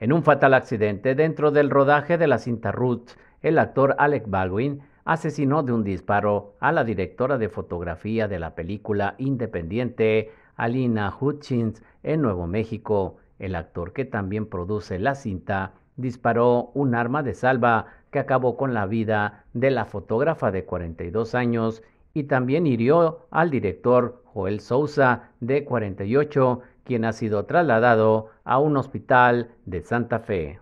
En un fatal accidente dentro del rodaje de la cinta Ruth, el actor Alec Baldwin asesinó de un disparo a la directora de fotografía de la película independiente Alina Hutchins en Nuevo México. El actor que también produce la cinta disparó un arma de salva que acabó con la vida de la fotógrafa de 42 años y también hirió al director el Sousa, de 48, quien ha sido trasladado a un hospital de Santa Fe.